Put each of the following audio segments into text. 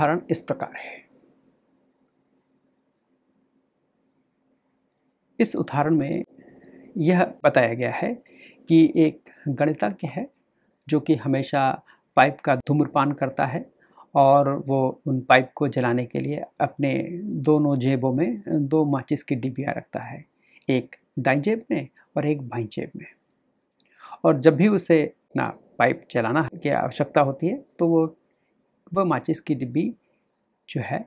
उदाहरण इस प्रकार है इस उदाहरण में यह बताया गया है कि एक गणितज्ञ है जो कि हमेशा पाइप का धूम्रपान करता है और वो उन पाइप को जलाने के लिए अपने दोनों जेबों में दो माचिस की डिबिया रखता है एक दाई जेब में और एक बाई जेब में और जब भी उसे अपना पाइप जलाना की आवश्यकता होती है तो वो वह माचिस की डिब्बी जो है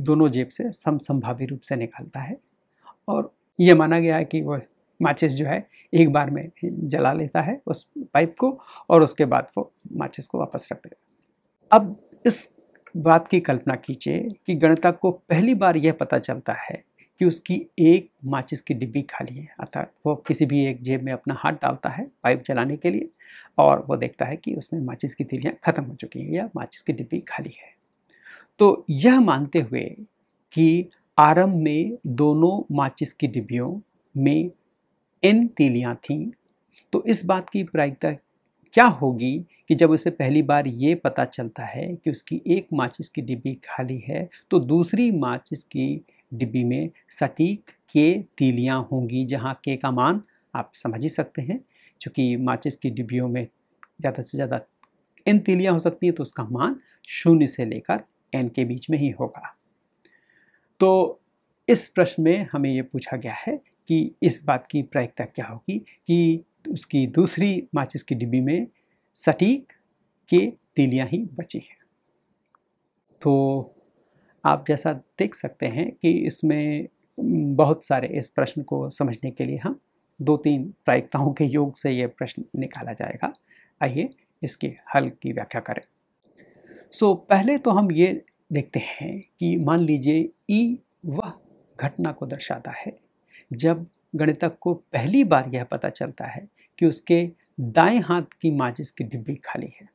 दोनों जेब से सम संभावी रूप से निकालता है और यह माना गया है कि वह माचिस जो है एक बार में जला लेता है उस पाइप को और उसके बाद वो माचिस को वापस रख देगा अब इस बात की कल्पना कीजिए कि गणतक को पहली बार यह पता चलता है कि उसकी एक माचिस की डिब्बी खाली है अर्थात वो किसी भी एक जेब में अपना हाथ डालता है पाइप जलाने के लिए और वो देखता है कि उसमें माचिस की तिलियाँ ख़त्म हो चुकी हैं या माचिस की डिब्बी खाली है तो यह मानते हुए कि आरंभ में दोनों माचिस की डिब्बियों में इन तीलियाँ थीं तो इस बात की प्रायिकता क्या होगी कि जब उसे पहली बार ये पता चलता है कि उसकी एक माचिस की डिब्बी खाली है तो दूसरी माचिस की डिब्बी में सटीक के तीलियाँ होंगी जहाँ के का मान आप समझ ही सकते हैं चूँकि माचिस की डिब्बियों में ज़्यादा से ज़्यादा एन तीलियाँ हो सकती हैं तो उसका मान शून्य से लेकर एन के बीच में ही होगा तो इस प्रश्न में हमें ये पूछा गया है कि इस बात की प्रायिकता क्या होगी कि उसकी दूसरी माचिस की डिब्बी में सटीक के तीलियाँ ही बची हैं तो आप जैसा देख सकते हैं कि इसमें बहुत सारे इस प्रश्न को समझने के लिए हम दो तीन प्रायिकताओं के योग से ये प्रश्न निकाला जाएगा आइए इसके हल की व्याख्या करें सो so, पहले तो हम ये देखते हैं कि मान लीजिए ई वह घटना को दर्शाता है जब गणितक को पहली बार यह पता चलता है कि उसके दाएं हाथ की माचिस की डिब्बी खाली है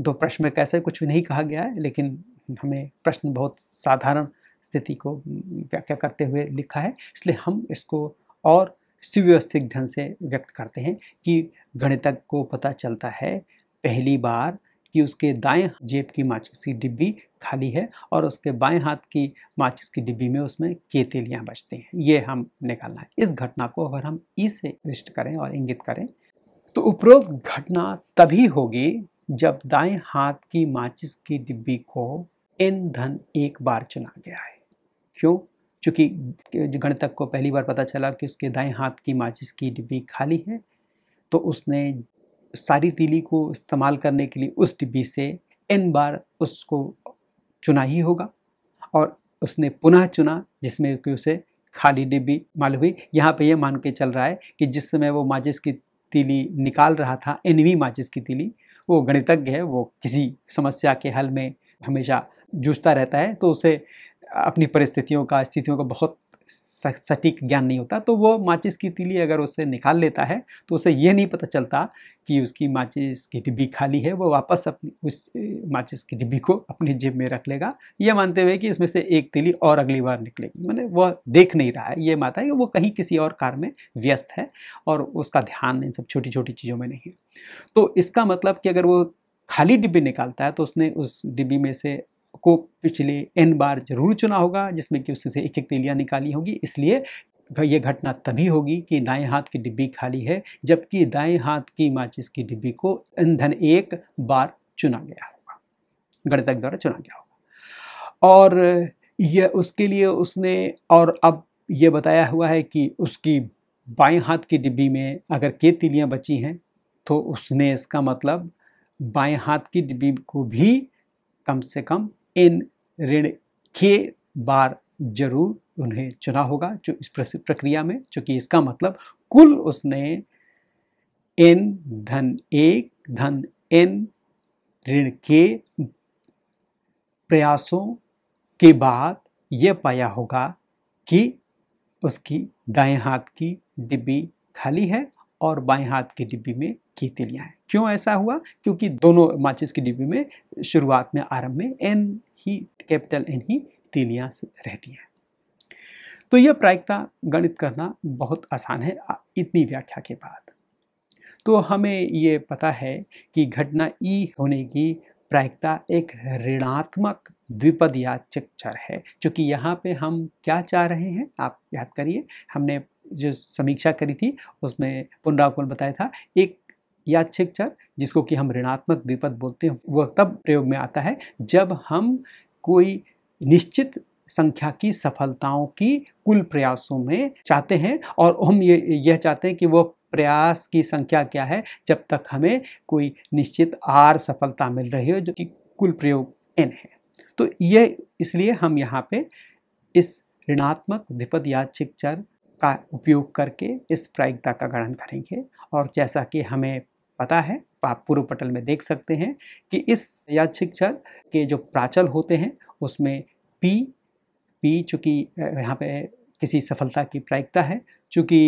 दो प्रश्न में कैसे कुछ भी नहीं कहा गया है लेकिन हमें प्रश्न बहुत साधारण स्थिति को व्याख्या करते हुए लिखा है इसलिए हम इसको और सुव्यवस्थित ढंग से व्यक्त करते हैं कि गणितज्ञ को पता चलता है पहली बार कि उसके दाएं जेब की माचिस की डिब्बी खाली है और उसके बाएं हाथ की माचिस की डिब्बी में उसमें केतेलियाँ बचती हैं ये हम निकालना है इस घटना को अगर हम ई से दृष्ट करें और इंगित करें तो उपरोक्त घटना तभी होगी जब दाएं हाथ की माचिस की डिब्बी को एन धन एक बार चुना गया है क्यों चूँकि गणतक को पहली बार पता चला कि उसके दाएं हाथ की माचिस की डिब्बी खाली है तो उसने सारी तीली को इस्तेमाल करने के लिए उस डिब्बी से एन बार उसको चुना ही होगा और उसने पुनः चुना जिसमें कि उसे खाली डिब्बी मालूम हुई यहाँ पे यह मान के चल रहा है कि जिस समय वो माचिस की तीली निकाल रहा था एनवी माचिस की तीली वो गणितज्ञ है वो किसी समस्या के हल में हमेशा जूझता रहता है तो उसे अपनी परिस्थितियों का स्थितियों का बहुत सटीक ज्ञान नहीं होता तो वो माचिस की तीली अगर उसे निकाल लेता है तो उसे ये नहीं पता चलता कि उसकी माचिस की डिब्बी खाली है वो वापस अपनी उस माचिस की डिब्बी को अपनी जेब में रख लेगा ये मानते हुए कि इसमें से एक तीली और अगली बार निकलेगी मैंने वह देख नहीं रहा है ये माता है कि वो कहीं किसी और कार में व्यस्त है और उसका ध्यान इन सब छोटी छोटी चीज़ों में नहीं है तो इसका मतलब कि अगर वो खाली डिब्बी निकालता है तो उसने उस डिब्बी में से को पिछले एन बार जरूर चुना होगा जिसमें कि उससे एक एक तेलियाँ निकाली होगी इसलिए ये घटना तभी होगी कि दाएं हाथ की डिब्बी खाली है जबकि दाएं हाथ की माचिस की डिब्बी को ईंधन एक बार चुना गया होगा गणितज्ञ द्वारा चुना गया होगा और यह उसके लिए उसने और अब ये बताया हुआ है कि उसकी बाएं हाथ की डिब्बी में अगर के तिलियाँ बची हैं तो उसने इसका मतलब बाएं हाथ की डिब्बी को भी कम से कम इन ऋण के बार जरूर उन्हें चुना होगा जो इस प्रक्रिया में चूंकि इसका मतलब कुल उसने एन धन एक धन एन ऋण के प्रयासों के बाद यह पाया होगा कि उसकी दाएं हाथ की डिब्बी खाली है और बाएं हाथ की डिब्बी में की तिलियाँ हैं क्यों ऐसा हुआ क्योंकि दोनों माचिस की डिब्बी में शुरुआत में आरंभ में एन ही कैपिटल एन ही तिलियाँ रहती हैं तो यह प्रायिकता गणित करना बहुत आसान है इतनी व्याख्या के बाद तो हमें ये पता है कि घटना ई होने की प्रायिकता एक ऋणात्मक द्विपद या चर है क्योंकि यहाँ पे हम क्या चाह रहे हैं आप याद करिए हमने जो समीक्षा करी थी उसमें पुनरावकुल बताया था एक याच्छिक चर जिसको कि हम ऋणात्मक द्विपद बोलते हैं वह तब प्रयोग में आता है जब हम कोई निश्चित संख्या की सफलताओं की कुल प्रयासों में चाहते हैं और हम ये यह चाहते हैं कि वह प्रयास की संख्या क्या है जब तक हमें कोई निश्चित आर सफलता मिल रही हो जो कि कुल प्रयोग एन है तो यह इसलिए हम यहाँ पे इस ऋणात्मक द्विपद यादृिक चर का उपयोग करके इस प्रायिकता का गणन करेंगे और जैसा कि हमें पता है आप पूर्व पटल में देख सकते हैं कि इस यादशिक छल के जो प्राचल होते हैं उसमें पी पी चूँकि यहाँ पे किसी सफलता की प्रायिकता है चूँकि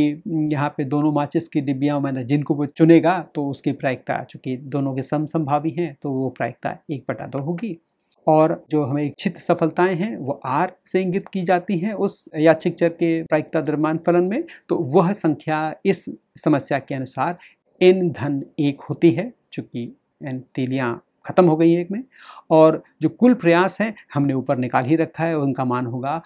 यहाँ पे दोनों माचिस की डिब्बियाँ में जिनको वो चुनेगा तो उसकी प्रायिकता चूँकि दोनों के सम संभावी हैं तो वो प्रायिकता एक बटा दो होगी और जो हमें इच्छित सफलताएं हैं वो आर से इंगित की जाती हैं उस याचिक चर के प्रायिकता द्रव्यमान फलन में तो वह संख्या इस समस्या के अनुसार एन धन एक होती है चूँकि एन तीलियाँ ख़त्म हो गई एक में और जो कुल प्रयास है हमने ऊपर निकाल ही रखा है उनका मान होगा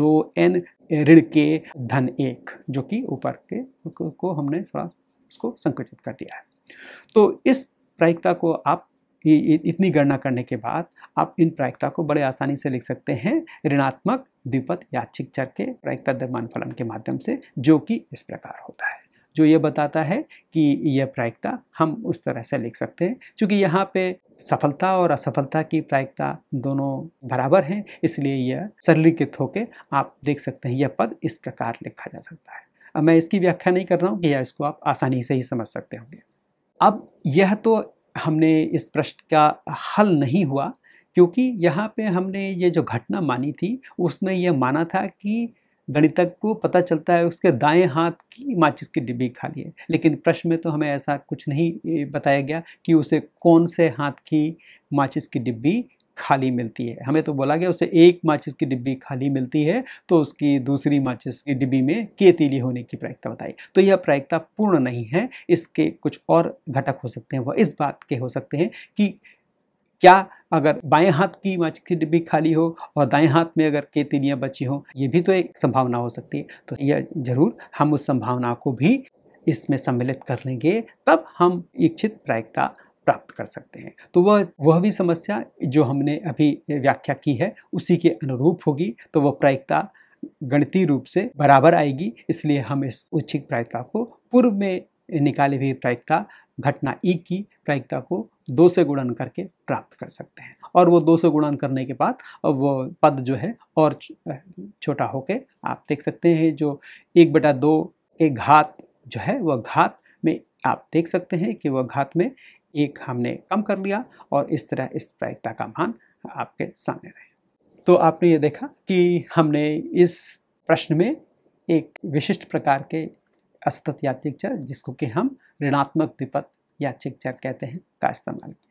दो एन ऋण के धन एक जो कि ऊपर के को हमने थोड़ा उसको संकुचित कर दिया है तो इस प्रायिकता को आप इतनी गणना करने के बाद आप इन प्रायिकता को बड़े आसानी से लिख सकते हैं ऋणात्मक द्विपद याचिक चर के प्रायिकता द्रव्यमान फलन के माध्यम से जो कि इस प्रकार होता है जो ये बताता है कि यह प्रायिकता हम उस तरह से लिख सकते हैं क्योंकि यहाँ पे सफलता और असफलता की प्रायिकता दोनों बराबर हैं इसलिए यह सरलीकृत होकर आप देख सकते हैं यह पद इस प्रकार लिखा जा सकता है अब मैं इसकी व्याख्या नहीं कर रहा हूँ कि यह इसको आप आसानी से ही समझ सकते होंगे अब यह तो हमने इस प्रश्न का हल नहीं हुआ क्योंकि यहाँ पे हमने ये जो घटना मानी थी उसमें यह माना था कि गणितज्ञ को पता चलता है उसके दाएं हाथ की माचिस की डिब्बी खाली है लेकिन प्रश्न में तो हमें ऐसा कुछ नहीं बताया गया कि उसे कौन से हाथ की माचिस की डिब्बी खाली मिलती है हमें तो बोला गया उसे एक माचिस की डिब्बी खाली मिलती है तो उसकी दूसरी माचिस की डिब्बी में केतीली होने की प्रायिकता बताई तो यह प्रायिकता पूर्ण नहीं है इसके कुछ और घटक हो सकते हैं वह इस बात के हो सकते हैं कि क्या अगर बाएं हाथ की मस्जिद भी खाली हो और दाएं हाथ में अगर केतनियाँ बची हो ये भी तो एक संभावना हो सकती है तो यह जरूर हम उस संभावना को भी इसमें सम्मिलित कर लेंगे तब हम इच्छित प्रायिकता प्राप्त कर सकते हैं तो वह वह भी समस्या जो हमने अभी व्याख्या की है उसी के अनुरूप होगी तो वह प्रायिकता गणितीय रूप से बराबर आएगी इसलिए हम इस उच्छित प्रायिकता को पूर्व में निकाली हुई प्रायिकता घटना ई की प्रायिकता को दो से गुणन करके प्राप्त कर सकते हैं और वो दो से गुणन करने के बाद वो पद जो है और छोटा होके आप देख सकते हैं जो एक बटा दो एक घात जो है वह घात में आप देख सकते हैं कि वह घात में एक हमने कम कर लिया और इस तरह इस प्रायिकता का मान आपके सामने रहे तो आपने ये देखा कि हमने इस प्रश्न में एक विशिष्ट प्रकार के असतत यात्रिक चर जिसको कि हम ऋणात्मक द्विपद या चिक चैक कहते हैं का इस्तेमाल